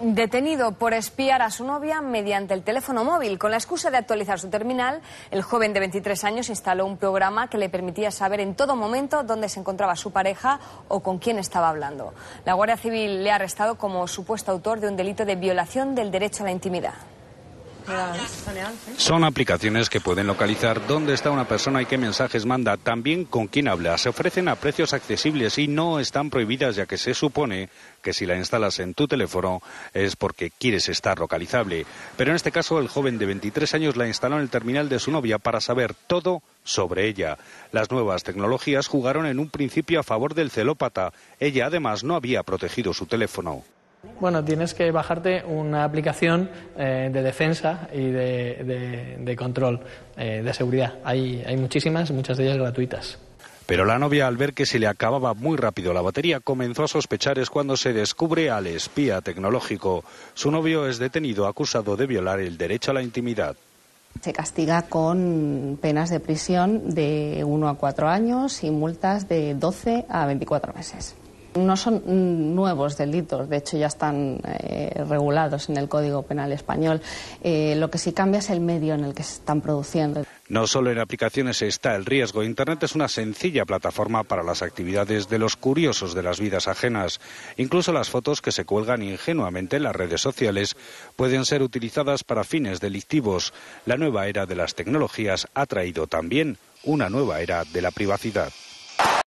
Detenido por espiar a su novia mediante el teléfono móvil. Con la excusa de actualizar su terminal, el joven de 23 años instaló un programa que le permitía saber en todo momento dónde se encontraba su pareja o con quién estaba hablando. La Guardia Civil le ha arrestado como supuesto autor de un delito de violación del derecho a la intimidad. Son aplicaciones que pueden localizar dónde está una persona y qué mensajes manda, también con quién habla. Se ofrecen a precios accesibles y no están prohibidas ya que se supone que si la instalas en tu teléfono es porque quieres estar localizable. Pero en este caso el joven de 23 años la instaló en el terminal de su novia para saber todo sobre ella. Las nuevas tecnologías jugaron en un principio a favor del celópata. Ella además no había protegido su teléfono. Bueno, tienes que bajarte una aplicación eh, de defensa y de, control, eh, de seguridad. Hay, hay muchísimas, muchas de ellas gratuitas. Pero la novia, al ver que se le acababa muy rápido la batería, comenzó a sospechar es cuando se descubre al espía tecnológico. Su novio es detenido acusado de violar el derecho a la intimidad. Se castiga con penas de prisión de 1 a 4 años y multas de 12 a 24 meses. No son nuevos delitos, de hecho ya están eh, regulados en el Código Penal español. Eh, lo que sí cambia es el medio en el que se están produciendo. No solo en aplicaciones está el riesgo. Internet es una sencilla plataforma para las actividades de los curiosos de las vidas ajenas. Incluso las fotos que se cuelgan ingenuamente en las redes sociales pueden ser utilizadas para fines delictivos. La nueva era de las tecnologías ha traído también una nueva era de la privacidad.